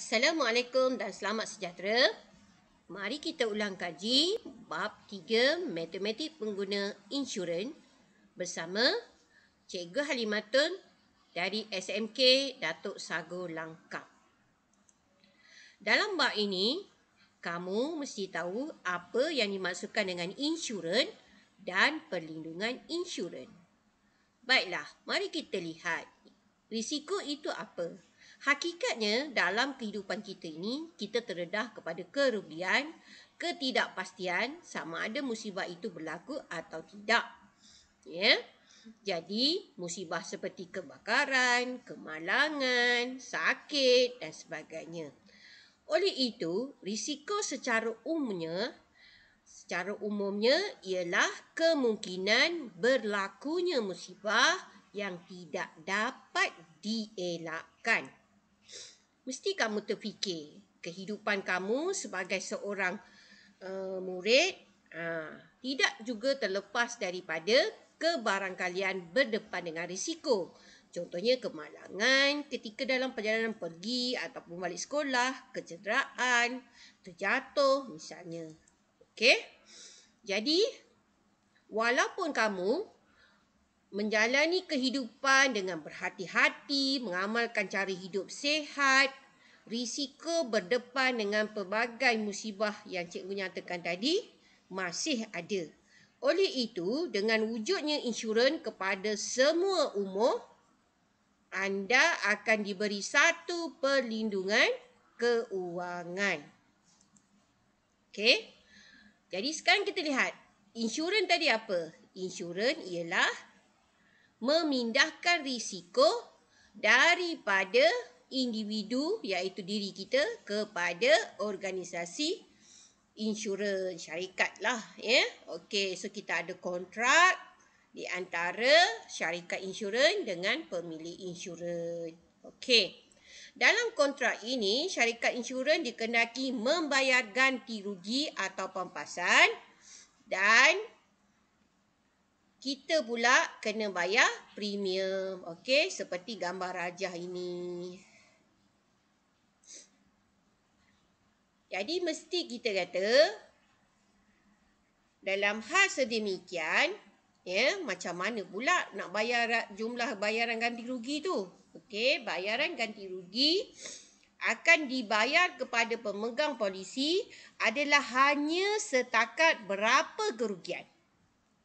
Assalamualaikum dan selamat sejahtera. Mari kita ulang kaji bab 3 matematik pengguna insurans bersama Cikgu Halimatun dari SMK Datuk Sago Langkap. Dalam bab ini, kamu mesti tahu apa yang dimaksudkan dengan insurans dan perlindungan insurans. Baiklah, mari kita lihat. Risiko itu apa? Hakikatnya dalam kehidupan kita ini kita terdedah kepada kerugian, ketidakpastian sama ada musibah itu berlaku atau tidak. Ya. Yeah? Jadi musibah seperti kebakaran, kemalangan, sakit dan sebagainya. Oleh itu, risiko secara umumnya secara umumnya ialah kemungkinan berlakunya musibah yang tidak dapat dielakkan mesti kamu terfikir kehidupan kamu sebagai seorang uh, murid uh, tidak juga terlepas daripada kebarangkalian berdepan dengan risiko. Contohnya kemalangan ketika dalam perjalanan pergi ataupun balik sekolah, kecederaan, terjatuh misalnya. Okey? Jadi, walaupun kamu menjalani kehidupan dengan berhati-hati, mengamalkan cara hidup sehat, risiko berdepan dengan pelbagai musibah yang cikgu nyatakan tadi masih ada. Oleh itu, dengan wujudnya insurans kepada semua umur, anda akan diberi satu perlindungan keuangan. Okey. Jadi sekarang kita lihat insurans tadi apa? Insurans ialah memindahkan risiko daripada individu iaitu diri kita kepada organisasi insurans syarikat lah ya. Yeah. Okey, so kita ada kontrak di antara syarikat insurans dengan pemilik insurans. Okey. Dalam kontrak ini, syarikat insurans dikenaki membayar ganti rugi atau pampasan dan kita pula kena bayar premium. Okey, seperti gambar rajah ini. Jadi mesti kita kata dalam hal sedemikian, ya, macam mana pula nak bayar jumlah bayaran ganti rugi tu? Okey, bayaran ganti rugi akan dibayar kepada pemegang polisi adalah hanya setakat berapa kerugian.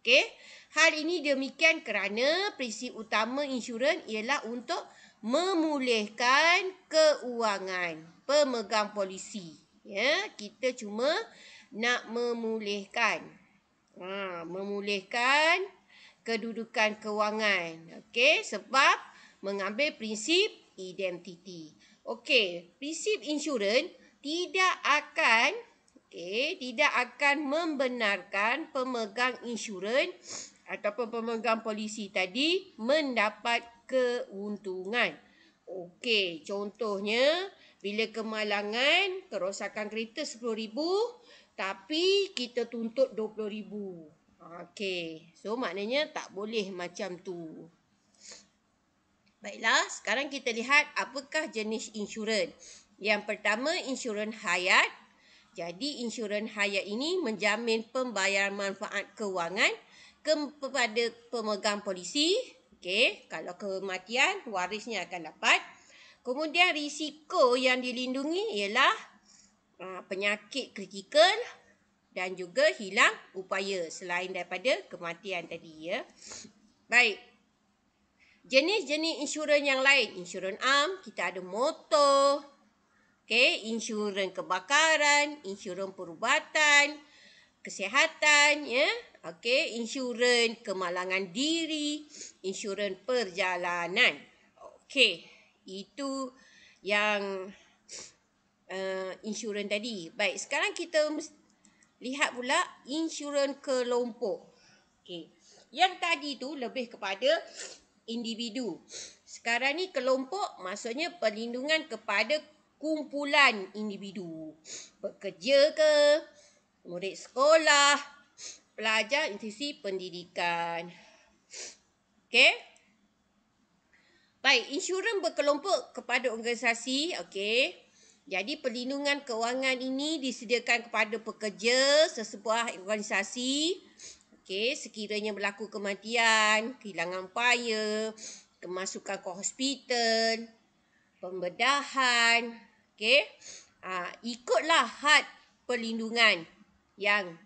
Okey. Hal ini demikian kerana prinsip utama insurans ialah untuk memulihkan keuangan pemegang polisi. Ya, kita cuma nak memulihkan. Ha, memulihkan kedudukan keuangan. Okey, sebab mengambil prinsip identiti. Okey, prinsip insurans tidak akan okey, tidak akan membenarkan pemegang insurans ataupun pemegang polisi tadi mendapat keuntungan. Okey, contohnya bila kemalangan, kerosakan kereta RM10,000 tapi kita tuntut RM20,000. Okey, so maknanya tak boleh macam tu. Baiklah, sekarang kita lihat apakah jenis insurans. Yang pertama, insurans hayat. Jadi, insurans hayat ini menjamin pembayaran manfaat kewangan kepada pemegang polisi. Okey, kalau kematian warisnya akan dapat. Kemudian risiko yang dilindungi ialah uh, penyakit kritikal dan juga hilang upaya selain daripada kematian tadi ya. Baik. Jenis-jenis insurans yang lain, insurans am, kita ada motor, okay, insurans kebakaran, insurans perubatan, kesihatan ya okey insurans kemalangan diri insurans perjalanan okey itu yang uh, insurans tadi baik sekarang kita lihat pula insurans kelompok okey yang tadi tu lebih kepada individu sekarang ni kelompok maksudnya perlindungan kepada kumpulan individu bekerja ke murid sekolah, pelajar institusi pendidikan. Okey. Baik, insurans berkelompok kepada organisasi, okey. Jadi perlindungan kewangan ini disediakan kepada pekerja sesebuah organisasi. Okey, sekiranya berlaku kematian, kehilangan upaya, kemasukan ke hospital, pembedahan, okey. Ah, ikutlah had perlindungan yang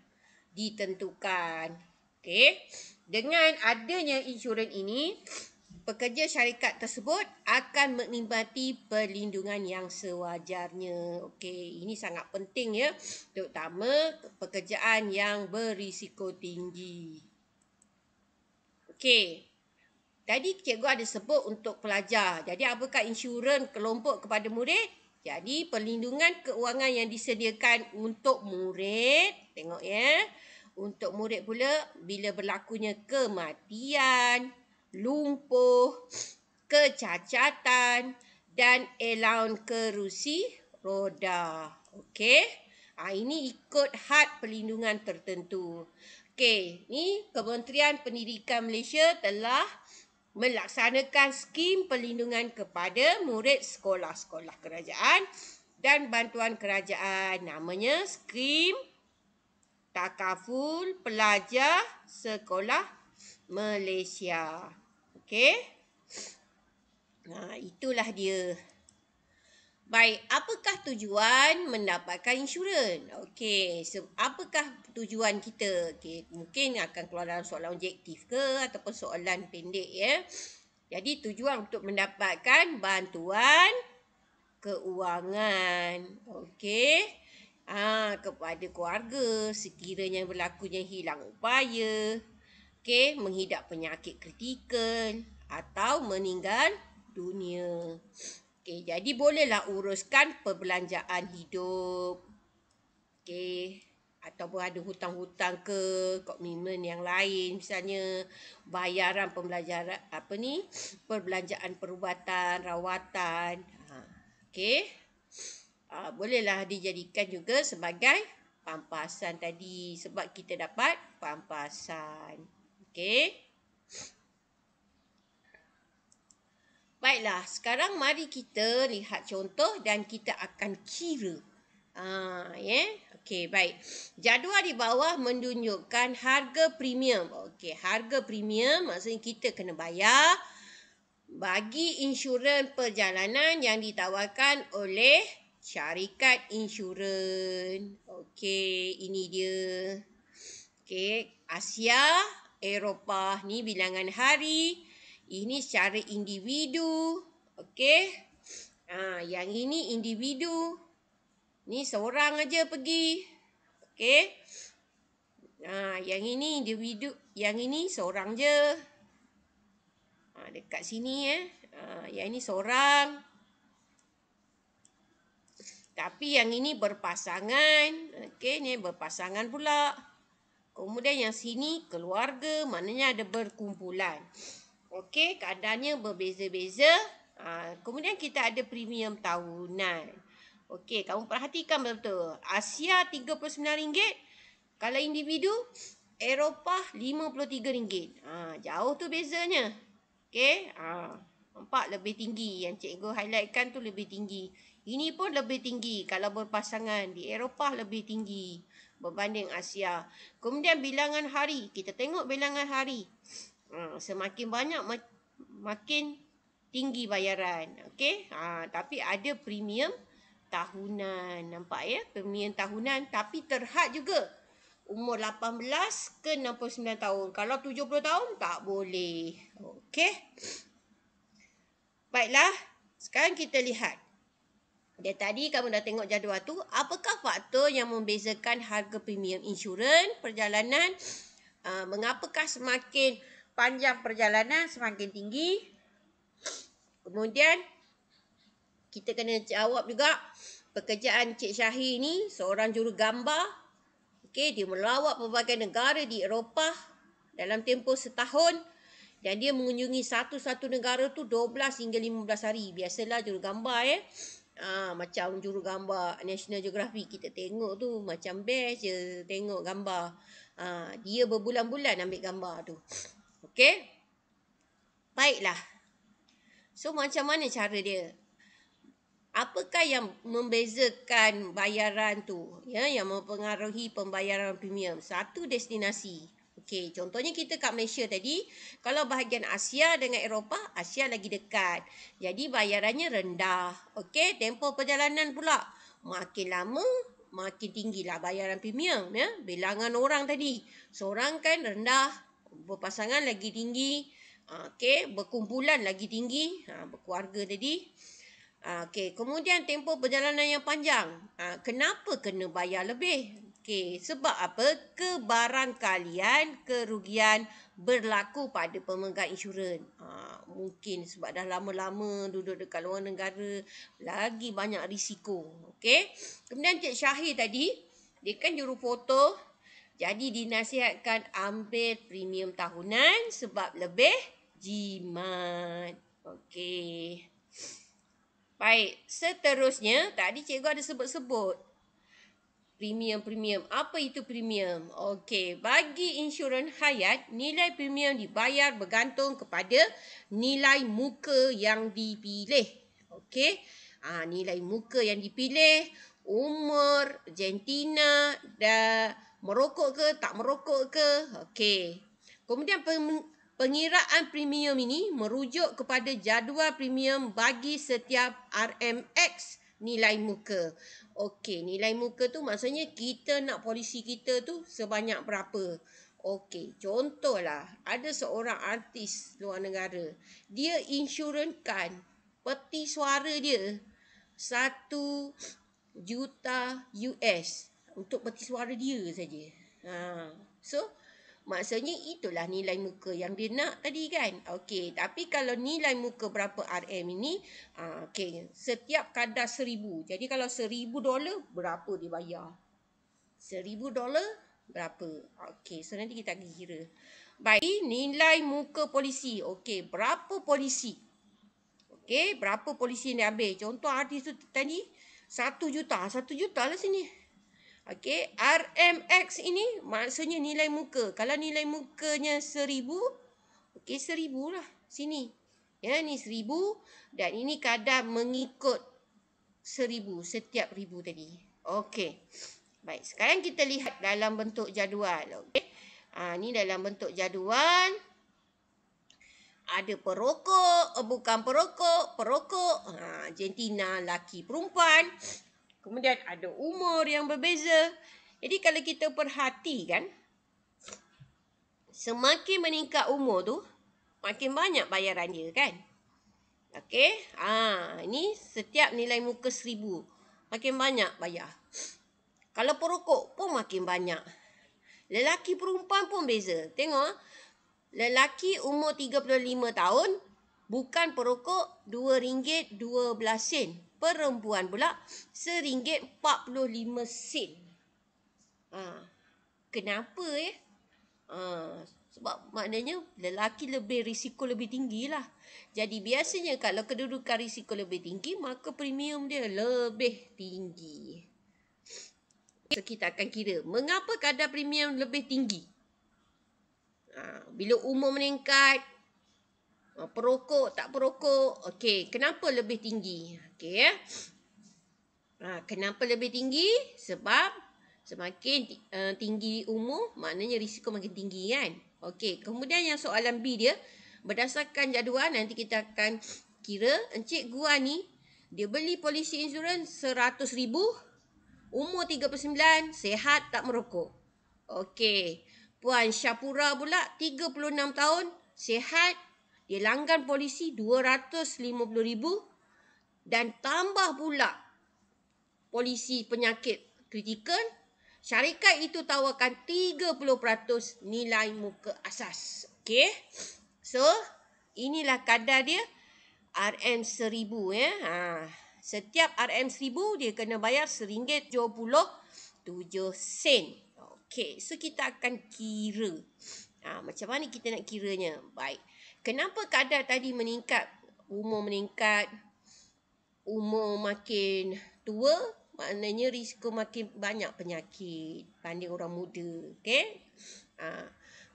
ditentukan. Okey. Dengan adanya insurans ini, pekerja syarikat tersebut akan menikmati perlindungan yang sewajarnya. Okey, ini sangat penting ya, terutama pekerjaan yang berisiko tinggi. Okey. Tadi cikgu ada sebut untuk pelajar. Jadi apakah insurans kelompok kepada murid? Jadi perlindungan keuangan yang disediakan untuk murid, tengok ya. Untuk murid pula bila berlakunya kematian, lumpuh, kecacatan dan allowance kerusi roda. Okey. Ha, ini ikut had perlindungan tertentu. Okey, ni Kementerian Pendidikan Malaysia telah melaksanakan skim perlindungan kepada murid sekolah-sekolah kerajaan dan bantuan kerajaan namanya skim takaful pelajar sekolah Malaysia. Okey. Nah, itulah dia. Baik, apakah tujuan mendapatkan insurans? Okey, so apakah tujuan kita? Okey, mungkin akan keluar dalam soalan objektif ke ataupun soalan pendek ya. Jadi tujuan untuk mendapatkan bantuan keuangan. Okey. ah kepada keluarga sekiranya berlakunya hilang upaya. Okey, menghidap penyakit kritikal atau meninggal dunia. Okey, jadi bolehlah uruskan perbelanjaan hidup. Okey, ataupun ada hutang-hutang ke, komitmen yang lain misalnya bayaran pembelajaran apa ni? Perbelanjaan perubatan, rawatan. Ha, okey. Ha, bolehlah dijadikan juga sebagai pampasan tadi sebab kita dapat pampasan. Okey. Baiklah, sekarang mari kita lihat contoh dan kita akan kira. Ah, yeah? Okey, baik. Jadual di bawah menunjukkan harga premium. Okey, harga premium maksudnya kita kena bayar bagi insurans perjalanan yang ditawarkan oleh syarikat insurans. Okey, ini dia. Okey, Asia, Eropah ni bilangan hari. Ini secara individu. Okey. Ha, yang ini individu. Ni seorang aja pergi. Okey. Ha, yang ini individu. Yang ini seorang je. Ha, dekat sini eh. Ha, yang ini seorang. Tapi yang ini berpasangan. Okey, ni berpasangan pula. Kemudian yang sini keluarga. Maknanya ada berkumpulan. Okey. Okey, keadaannya berbeza-beza. Ha, kemudian kita ada premium tahunan. Okey, kamu perhatikan betul-betul. Asia RM39. Kalau individu, Eropah RM53. Ha, jauh tu bezanya. Okey, ha, nampak lebih tinggi. Yang cikgu highlightkan tu lebih tinggi. Ini pun lebih tinggi kalau berpasangan. Di Eropah lebih tinggi berbanding Asia. Kemudian bilangan hari. Kita tengok Bilangan hari. Hmm, semakin banyak makin tinggi bayaran okey ha, tapi ada premium tahunan nampak ya premium tahunan tapi terhad juga umur 18 ke 69 tahun kalau 70 tahun tak boleh okey baiklah sekarang kita lihat dia tadi kamu dah tengok jadual tu apakah faktor yang membezakan harga premium insurans perjalanan uh, mengapakah semakin panjang perjalanan semakin tinggi. Kemudian kita kena jawab juga pekerjaan Cik Syahi ni seorang juru gambar. Okey, dia melawat pelbagai negara di Eropah dalam tempoh setahun. Dan dia mengunjungi satu-satu negara tu 12 hingga 15 hari. Biasalah juru gambar eh. Ha, macam juru gambar National Geographic kita tengok tu macam best je tengok gambar. Ha, dia berbulan-bulan ambil gambar tu. Okey? Baiklah. So macam mana cara dia? Apakah yang membezakan bayaran tu? Ya, yang mempengaruhi pembayaran premium satu destinasi. Okey, contohnya kita kat Malaysia tadi, kalau bahagian Asia dengan Eropah, Asia lagi dekat. Jadi bayarannya rendah. Okey, tempoh perjalanan pula makin lama makin tinggilah bayaran premium ya bilangan orang tadi seorang kan rendah berpasangan lagi tinggi. Ah, okey. berkumpulan lagi tinggi. Uh, berkeluarga tadi. Ah, okey. kemudian tempoh perjalanan yang panjang. Uh, kenapa kena bayar lebih? okey. sebab apa? Kebarangkalian kerugian berlaku pada pemegang insurans. Uh, mungkin sebab dah lama-lama duduk dekat luar negara, lagi banyak risiko. okey. kemudian Cik Syahir tadi, dia kan juru foto jadi dinasihatkan ambil premium tahunan sebab lebih jimat. Okey. Baik, seterusnya tadi cikgu ada sebut-sebut premium-premium. Apa itu premium? Okey, bagi insurans hayat, nilai premium dibayar bergantung kepada nilai muka yang dipilih. Okey ha, nilai muka yang dipilih, umur, jantina, dah merokok ke tak merokok ke. Okey. Kemudian pengiraan premium ini merujuk kepada jadual premium bagi setiap RMX nilai muka. Okey, nilai muka tu maksudnya kita nak polisi kita tu sebanyak berapa. Okey, contohlah ada seorang artis luar negara. Dia insurankan peti suara dia satu juta US untuk peti suara dia saja. Ha. So, maksudnya itulah nilai muka yang dia nak tadi kan. Okey, tapi kalau nilai muka berapa RM ini, ha, okey, setiap kadar seribu. Jadi kalau seribu dolar, berapa dia bayar? Seribu dolar, berapa? Okey, so nanti kita pergi kira. Baik, nilai muka polisi. Okey, berapa polisi? Okay, berapa polisi yang dia ambil? Contoh artis tu tadi, satu juta. Satu juta lah sini. Okay, RMX ini maksudnya nilai muka. Kalau nilai mukanya seribu, okay seribu lah sini. Ya, ni seribu dan ini kadar mengikut seribu, setiap ribu tadi. Okay, baik. Sekarang kita lihat dalam bentuk jadual. Okay, ha, ah, ni dalam bentuk jadual ada perokok, eh, bukan perokok, perokok. Ha, jentina, laki, perempuan. Kemudian ada umur yang berbeza. Jadi kalau kita perhatikan, semakin meningkat umur tu, makin banyak bayaran dia kan. Okey, ha, ini setiap nilai muka seribu, makin banyak bayar. Kalau perokok pun makin banyak. Lelaki perempuan pun beza. Tengok, lelaki umur 35 tahun bukan perokok RM2.12 sen. Perempuan pula RM1.45 sen. Ha. Kenapa eh? Ha. Sebab maknanya lelaki lebih risiko lebih tinggi lah. Jadi biasanya kalau kedudukan risiko lebih tinggi maka premium dia lebih tinggi. So, kita akan kira mengapa kadar premium lebih tinggi Ha, bila umur meningkat, oh, perokok tak perokok, okey, kenapa lebih tinggi? Okey ya. Ha, kenapa lebih tinggi? Sebab semakin eh, tinggi umur, maknanya risiko makin tinggi kan? Okey, kemudian yang soalan B dia, berdasarkan jadual nanti kita akan kira Encik Gua ni, dia beli polisi insurans RM100,000, umur 39, sehat tak merokok. Okey. Puan Syapura pula 36 tahun sihat dia langgan polisi 250,000 dan tambah pula polisi penyakit kritikal syarikat itu tawarkan 30% nilai muka asas okey so inilah kadar dia RM1000 ya eh? ha setiap RM1000 dia kena bayar RM1.27 sen Okay, so kita akan kira. Ha, macam mana kita nak kiranya? Baik. Kenapa kadar tadi meningkat? Umur meningkat. Umur makin tua. Maknanya risiko makin banyak penyakit. Banding orang muda. Okay. Ha, ah,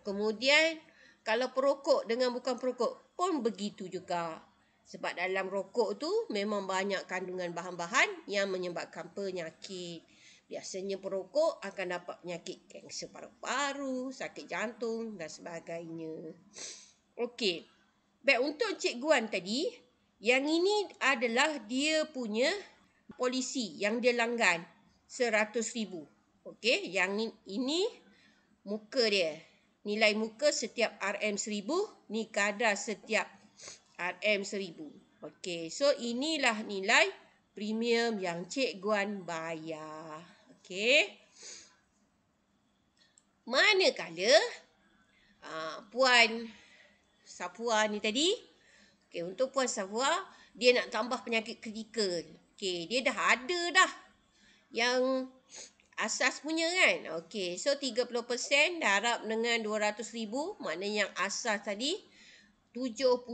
kemudian, kalau perokok dengan bukan perokok pun begitu juga. Sebab dalam rokok tu memang banyak kandungan bahan-bahan yang menyebabkan penyakit. Biasanya perokok akan dapat penyakit kanser paru-paru, sakit jantung dan sebagainya. Okey. Baik, untuk Cik Guan tadi, yang ini adalah dia punya polisi yang dia langgan seratus ribu. Okey, yang ini muka dia. Nilai muka setiap rm seribu ni kadar setiap rm seribu. Okey, so inilah nilai premium yang cikgu guan bayar. Okey. Manakala uh, puan Sapua ni tadi. Okey, untuk puan Sapua, dia nak tambah penyakit kritikal. Okey, dia dah ada dah. Yang asas punya kan. Okey, so 30% darab dengan 200,000, maknanya yang asas tadi 70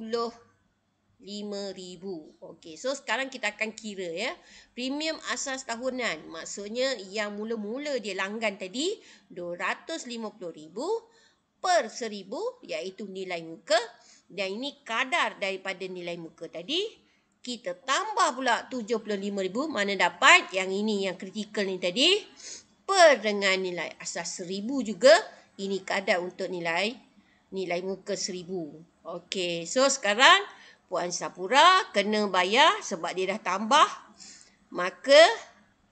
5000 Okey, so sekarang kita akan kira ya. Premium asas tahunan, maksudnya yang mula-mula dia langgan tadi, RM250,000 per RM1,000 iaitu nilai muka. Dan ini kadar daripada nilai muka tadi. Kita tambah pula RM75,000, mana dapat yang ini yang kritikal ni tadi. Per dengan nilai asas RM1,000 juga, ini kadar untuk nilai nilai muka RM1,000. Okey, so sekarang Puan Sapura kena bayar sebab dia dah tambah. Maka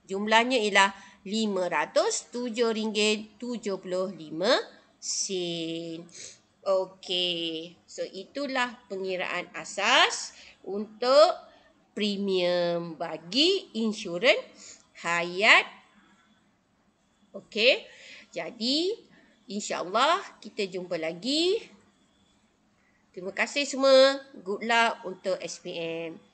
jumlahnya ialah RM507.75. Okey. So itulah pengiraan asas untuk premium bagi insurans hayat. Okey. Jadi insyaAllah kita jumpa lagi. Terima kasih semua. Good luck untuk SPM.